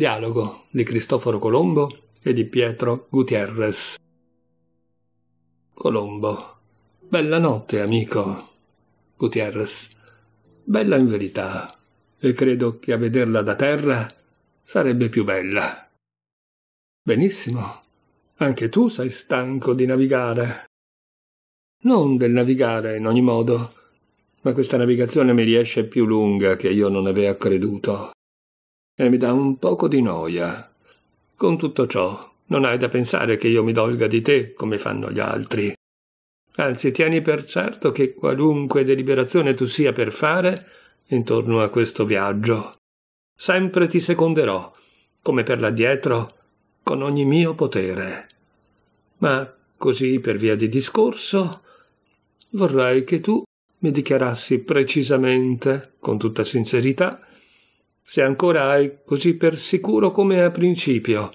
Dialogo di Cristoforo Colombo e di Pietro Gutierrez. Colombo. Bella notte, amico. Gutierrez. Bella in verità, e credo che a vederla da terra sarebbe più bella. Benissimo. Anche tu sei stanco di navigare. Non del navigare in ogni modo, ma questa navigazione mi riesce più lunga che io non avea creduto e mi dà un poco di noia. Con tutto ciò, non hai da pensare che io mi dolga di te come fanno gli altri. Anzi, tieni per certo che qualunque deliberazione tu sia per fare intorno a questo viaggio, sempre ti seconderò, come per l'addietro, con ogni mio potere. Ma così per via di discorso, vorrei che tu mi dichiarassi precisamente, con tutta sincerità, se ancora hai così per sicuro come a principio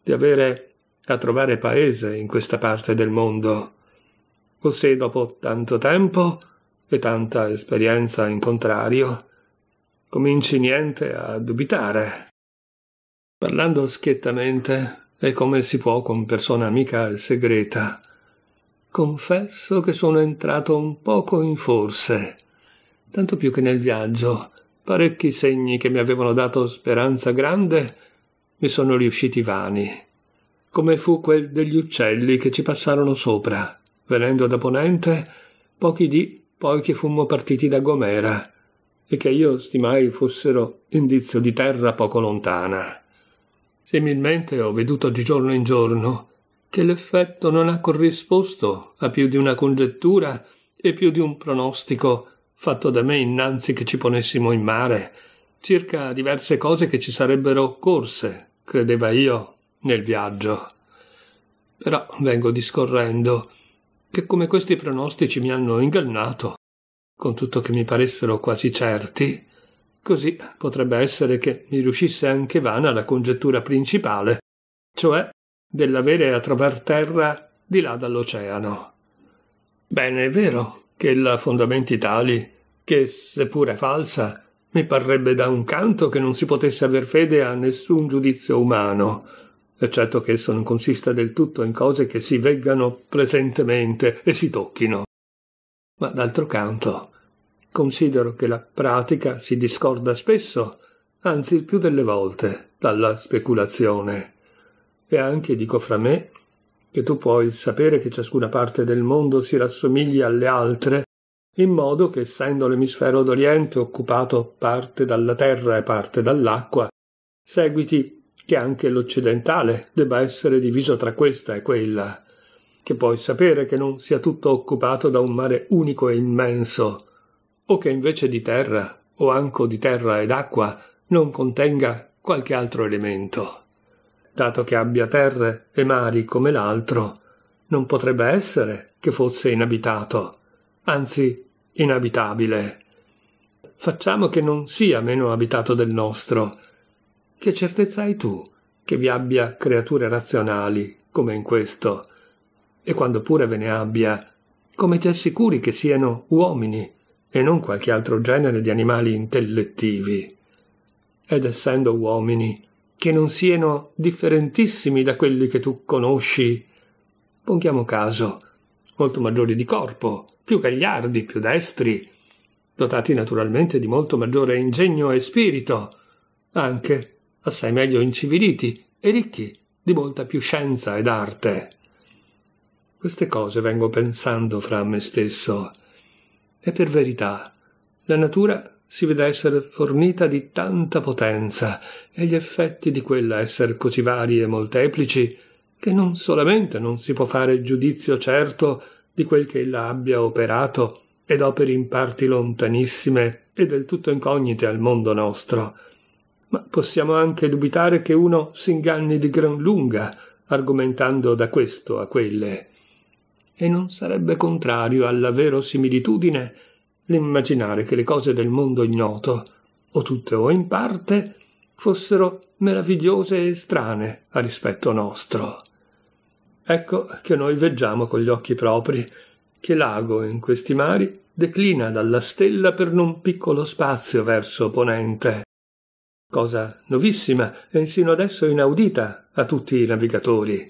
di avere a trovare paese in questa parte del mondo, o se dopo tanto tempo e tanta esperienza in contrario cominci niente a dubitare. Parlando schiettamente e come si può con persona amica e segreta. Confesso che sono entrato un poco in forse, tanto più che nel viaggio parecchi segni che mi avevano dato speranza grande mi sono riusciti vani, come fu quel degli uccelli che ci passarono sopra, venendo da ponente, pochi dì poi che fummo partiti da Gomera, e che io stimai fossero indizio di terra poco lontana. Similmente ho veduto di giorno in giorno che l'effetto non ha corrisposto a più di una congettura e più di un pronostico fatto da me innanzi che ci ponessimo in mare, circa diverse cose che ci sarebbero occorse, credeva io, nel viaggio. Però vengo discorrendo che come questi pronostici mi hanno ingannato, con tutto che mi paressero quasi certi, così potrebbe essere che mi riuscisse anche vana la congettura principale, cioè dell'avere a trovar terra di là dall'oceano. Bene, è vero, che la fondamenti tali che, seppure falsa, mi parrebbe da un canto che non si potesse aver fede a nessun giudizio umano, eccetto che esso non consista del tutto in cose che si veggano presentemente e si tocchino. Ma d'altro canto, considero che la pratica si discorda spesso, anzi il più delle volte, dalla speculazione, e anche, dico fra me, che tu puoi sapere che ciascuna parte del mondo si rassomiglia alle altre, in modo che essendo l'emisfero d'Oriente occupato parte dalla terra e parte dall'acqua, seguiti che anche l'occidentale debba essere diviso tra questa e quella, che puoi sapere che non sia tutto occupato da un mare unico e immenso, o che invece di terra, o anco di terra ed acqua, non contenga qualche altro elemento dato che abbia terre e mari come l'altro, non potrebbe essere che fosse inabitato, anzi inabitabile. Facciamo che non sia meno abitato del nostro. Che certezza hai tu che vi abbia creature razionali come in questo? E quando pure ve ne abbia, come ti assicuri che siano uomini e non qualche altro genere di animali intellettivi? Ed essendo uomini, che non siano differentissimi da quelli che tu conosci. Ponghiamo caso, molto maggiori di corpo, più gagliardi, più destri, dotati naturalmente di molto maggiore ingegno e spirito, anche assai meglio inciviliti e ricchi di molta più scienza ed arte. Queste cose vengo pensando fra me stesso. E per verità, la natura si vede essere fornita di tanta potenza e gli effetti di quella esser così vari e molteplici che non solamente non si può fare giudizio certo di quel che ella abbia operato ed operi in parti lontanissime e del tutto incognite al mondo nostro, ma possiamo anche dubitare che uno si inganni di gran lunga argomentando da questo a quelle. E non sarebbe contrario alla verosimilitudine l'immaginare che le cose del mondo ignoto, o tutte o in parte, fossero meravigliose e strane a rispetto nostro. Ecco che noi veggiamo con gli occhi propri che l'ago in questi mari declina dalla stella per non piccolo spazio verso ponente, cosa novissima e sino adesso inaudita a tutti i navigatori,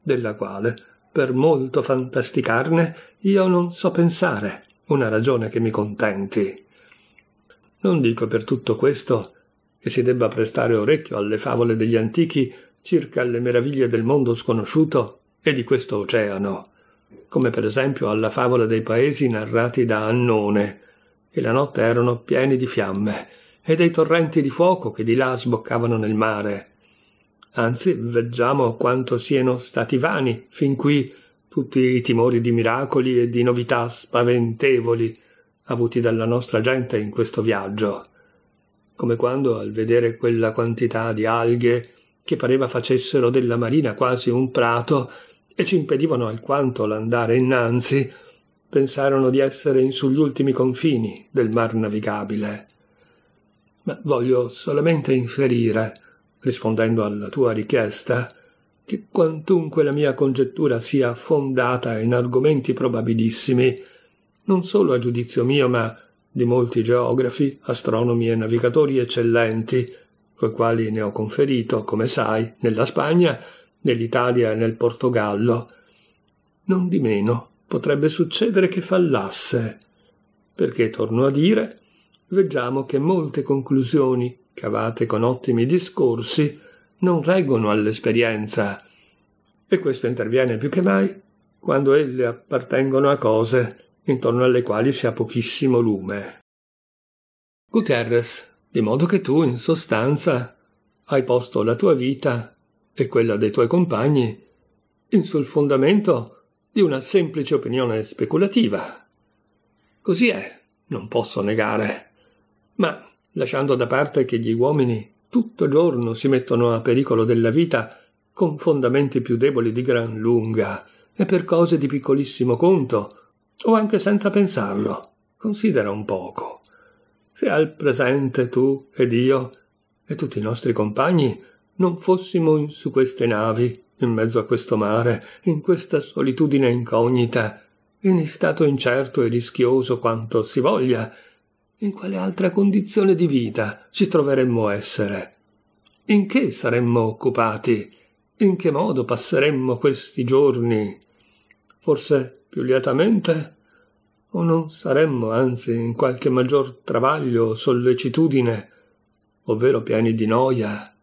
della quale, per molto fantasticarne, io non so pensare una ragione che mi contenti. Non dico per tutto questo che si debba prestare orecchio alle favole degli antichi circa le meraviglie del mondo sconosciuto e di questo oceano, come per esempio alla favola dei paesi narrati da Annone, che la notte erano pieni di fiamme, e dei torrenti di fuoco che di là sboccavano nel mare. Anzi, veggiamo quanto siano stati vani fin qui tutti i timori di miracoli e di novità spaventevoli avuti dalla nostra gente in questo viaggio, come quando al vedere quella quantità di alghe che pareva facessero della marina quasi un prato e ci impedivano alquanto l'andare innanzi, pensarono di essere in sugli ultimi confini del mar navigabile. Ma voglio solamente inferire, rispondendo alla tua richiesta, che quantunque la mia congettura sia fondata in argomenti probabilissimi, non solo a giudizio mio, ma di molti geografi, astronomi e navigatori eccellenti, coi quali ne ho conferito, come sai, nella Spagna, nell'Italia e nel Portogallo. Non di meno potrebbe succedere che fallasse, perché, torno a dire, veggiamo che molte conclusioni cavate con ottimi discorsi non reggono all'esperienza. E questo interviene più che mai quando elle appartengono a cose intorno alle quali si ha pochissimo lume. Guterres, di modo che tu, in sostanza, hai posto la tua vita e quella dei tuoi compagni in sul fondamento di una semplice opinione speculativa. Così è, non posso negare. Ma, lasciando da parte che gli uomini tutto giorno si mettono a pericolo della vita con fondamenti più deboli di gran lunga e per cose di piccolissimo conto o anche senza pensarlo. Considera un poco. Se al presente tu ed io e tutti i nostri compagni non fossimo su queste navi, in mezzo a questo mare, in questa solitudine incognita, in stato incerto e rischioso quanto si voglia, in quale altra condizione di vita ci troveremmo a essere? In che saremmo occupati? In che modo passeremmo questi giorni? Forse più lietamente? O non saremmo anzi in qualche maggior travaglio o sollecitudine, ovvero pieni di noia?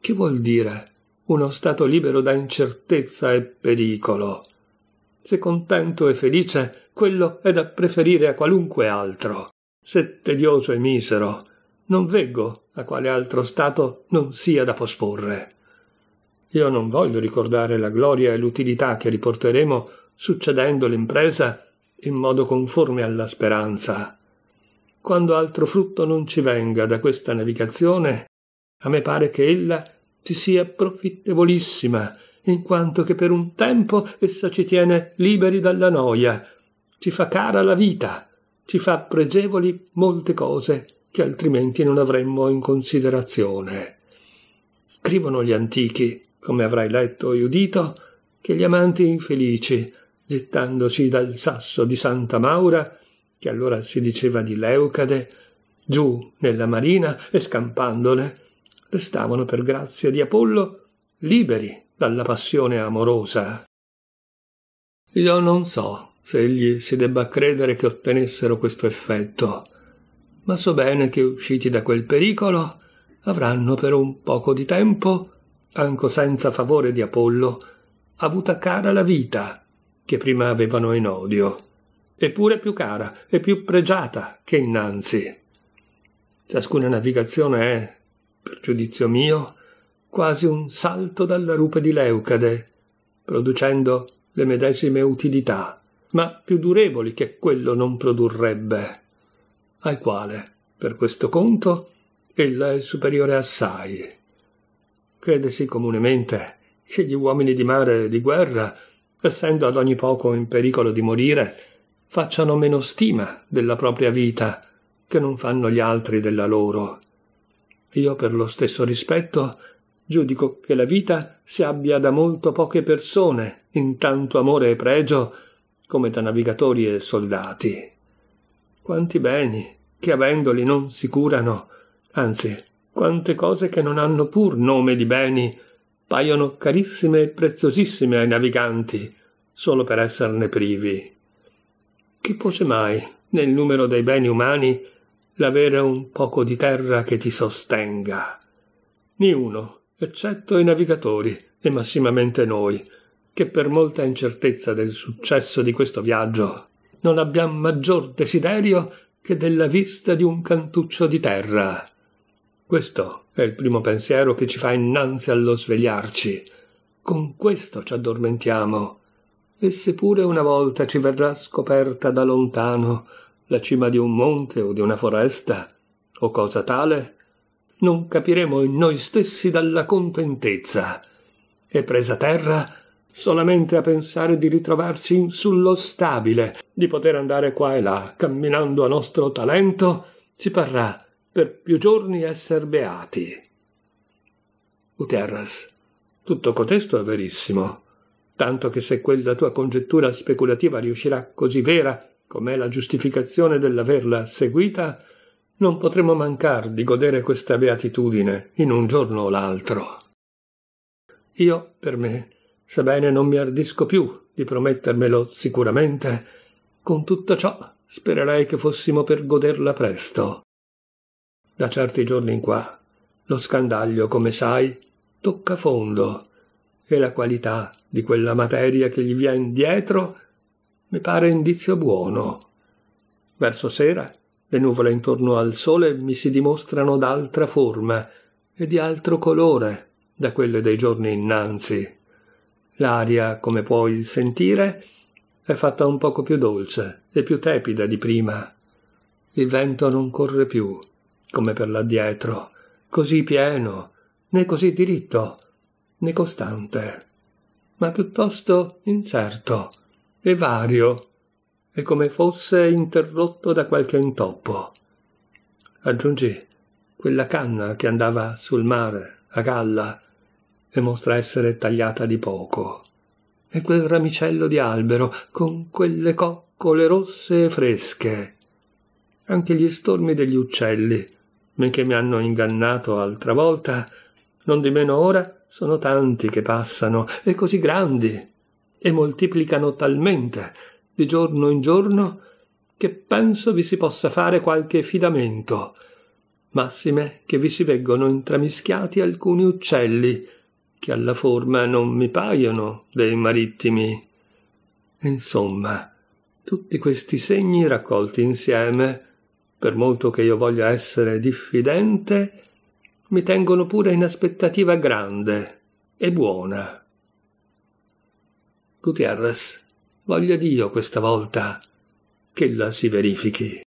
Che vuol dire uno stato libero da incertezza e pericolo? Se contento e felice, quello è da preferire a qualunque altro se tedioso e misero, non veggo a quale altro stato non sia da posporre. Io non voglio ricordare la gloria e l'utilità che riporteremo succedendo l'impresa in modo conforme alla speranza. Quando altro frutto non ci venga da questa navigazione, a me pare che ella ci sia profittevolissima, in quanto che per un tempo essa ci tiene liberi dalla noia, ci fa cara la vita, ci fa pregevoli molte cose che altrimenti non avremmo in considerazione. Scrivono gli antichi, come avrai letto e udito, che gli amanti infelici, zittandosi dal sasso di Santa Maura, che allora si diceva di Leucade, giù nella marina e scampandole, restavano per grazia di Apollo liberi dalla passione amorosa. Io non so se egli si debba credere che ottenessero questo effetto, ma so bene che usciti da quel pericolo avranno per un poco di tempo, anco senza favore di Apollo, avuta cara la vita che prima avevano in odio, eppure più cara e più pregiata che innanzi. Ciascuna navigazione è, per giudizio mio, quasi un salto dalla rupe di Leucade, producendo le medesime utilità ma più durevoli che quello non produrrebbe, al quale, per questo conto, ella è superiore assai. Credesi comunemente che gli uomini di mare e di guerra, essendo ad ogni poco in pericolo di morire, facciano meno stima della propria vita che non fanno gli altri della loro. Io per lo stesso rispetto giudico che la vita si abbia da molto poche persone in tanto amore e pregio come da navigatori e soldati. Quanti beni che avendoli non si curano, anzi, quante cose che non hanno pur nome di beni paiono carissime e preziosissime ai naviganti, solo per esserne privi. Chi può mai, nel numero dei beni umani, l'avere un poco di terra che ti sostenga? Niuno, eccetto i navigatori, e massimamente noi, che per molta incertezza del successo di questo viaggio non abbiamo maggior desiderio che della vista di un cantuccio di terra. Questo è il primo pensiero che ci fa innanzi allo svegliarci. Con questo ci addormentiamo. E seppure una volta ci verrà scoperta da lontano la cima di un monte o di una foresta, o cosa tale, non capiremo in noi stessi dalla contentezza. E presa terra, solamente a pensare di ritrovarci in sullo stabile, di poter andare qua e là, camminando a nostro talento, ci parrà per più giorni esser beati. Guterras, tutto cotesto è verissimo, tanto che se quella tua congettura speculativa riuscirà così vera com'è la giustificazione dell'averla seguita, non potremo mancar di godere questa beatitudine in un giorno o l'altro. Io, per me, sebbene non mi ardisco più di promettermelo sicuramente, con tutto ciò spererei che fossimo per goderla presto. Da certi giorni in qua lo scandaglio, come sai, tocca fondo e la qualità di quella materia che gli vien dietro mi pare indizio buono. Verso sera le nuvole intorno al sole mi si dimostrano d'altra forma e di altro colore da quelle dei giorni innanzi. L'aria, come puoi sentire, è fatta un poco più dolce e più tepida di prima. Il vento non corre più, come per l'addietro, così pieno, né così diritto, né costante, ma piuttosto incerto e vario, e come fosse interrotto da qualche intoppo. Aggiungi quella canna che andava sul mare, a galla, e mostra essere tagliata di poco. E quel ramicello di albero, con quelle coccole rosse e fresche. Anche gli stormi degli uccelli, benché mi hanno ingannato altra volta, non di meno ora sono tanti che passano, e così grandi, e moltiplicano talmente, di giorno in giorno, che penso vi si possa fare qualche fidamento. Massime che vi si veggono intramischiati alcuni uccelli, che alla forma non mi paiono dei marittimi. Insomma, tutti questi segni raccolti insieme, per molto che io voglia essere diffidente, mi tengono pure in aspettativa grande e buona. Gutierrez, voglia Dio questa volta che la si verifichi.